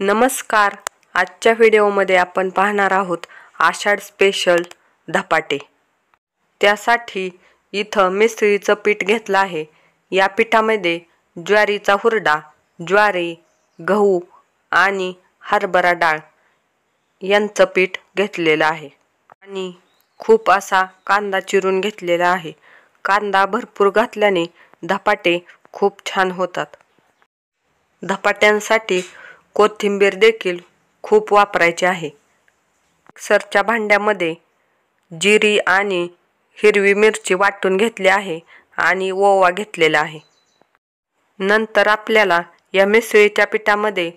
नमस्कार आजच्या व्हिडिओमध्ये आपण पाहणार आहोत आषाढ स्पेशल धपाटे त्यासाठी इथं मिसळीचं पीठ घेतलं आहे या पिठामध्ये ज्वारीचा हुरडा ज्वारी गहू आणि हरभरा डाळ यांचं पीठ घेतलेलं आहे आणि खूप असा कांदा चिरून घेतलेला आहे कांदा भरपूर घातल्याने धपाटे खूप छान होतात धपाट्यांसाठी कोथिंबीर देखील खूप वापरायची आहे सरच्या भांड्यामध्ये जिरी आणि हिरवी मिरची वाटून घेतली आहे आणि ओवा घेतलेला आहे नंतर आपल्याला या मिसळीच्या पिठामध्ये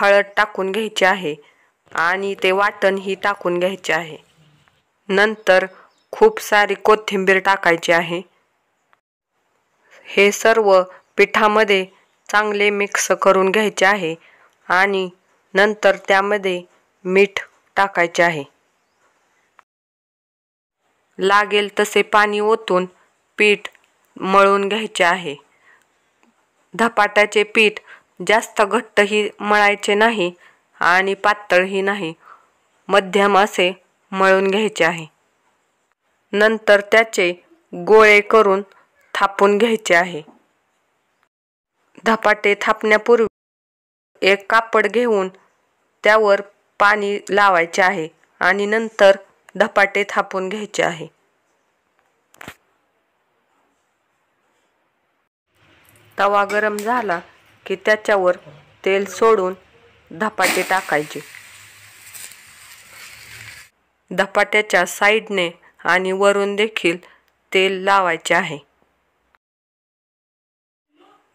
हळद टाकून घ्यायची आहे आणि ते वाटण ही टाकून घ्यायचे आहे नंतर खूप सारी कोथिंबीर टाकायची आहे हे सर्व पिठामध्ये चांगले मिक्स करून घ्यायचे आहे आणि नंतर त्यामध्ये मीठ टाकायचे आहे लागेल तसे पाणी ओतून पीठ मळून घ्यायचे आहे धपाट्याचे पीठ जास्त घट्टही मळायचे नाही आणि पातळही नाही मध्यम असे मळून घ्यायचे आहे नंतर त्याचे गोळे करून थापून घ्यायचे आहे धपाटे थापण्यापूर्वी एक कापड घेऊन त्यावर पाणी लावायचे आहे आणि नंतर धपाटे थापून घ्यायचे आहे तवा गरम झाला की त्याच्यावर तेल सोडून धपाटे टाकायचे धपाट्याच्या साईडने आणि वरून देखील तेल लावायचे आहे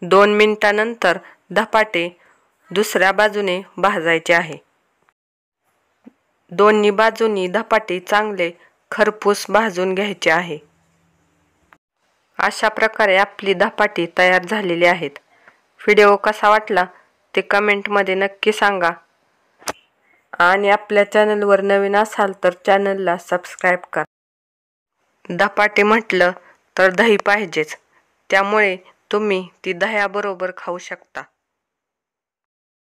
दोन मिनिटानंतर धपाटे दुसऱ्या बाजूने भाजायचे आहे दोन्ही बाजूनी धपाटी चांगले खरपूस भाजून घ्यायचे आहे अशा प्रकारे आपली धपाटी तयार झालेली आहेत व्हिडिओ कसा वाटला ते कमेंटमध्ये नक्की सांगा आणि आपल्या चॅनलवर नवीन असाल तर चॅनलला सबस्क्राईब करा धपाटी म्हटलं तर दही पाहिजेच त्यामुळे तुम्ही ती दह्याबरोबर खाऊ शकता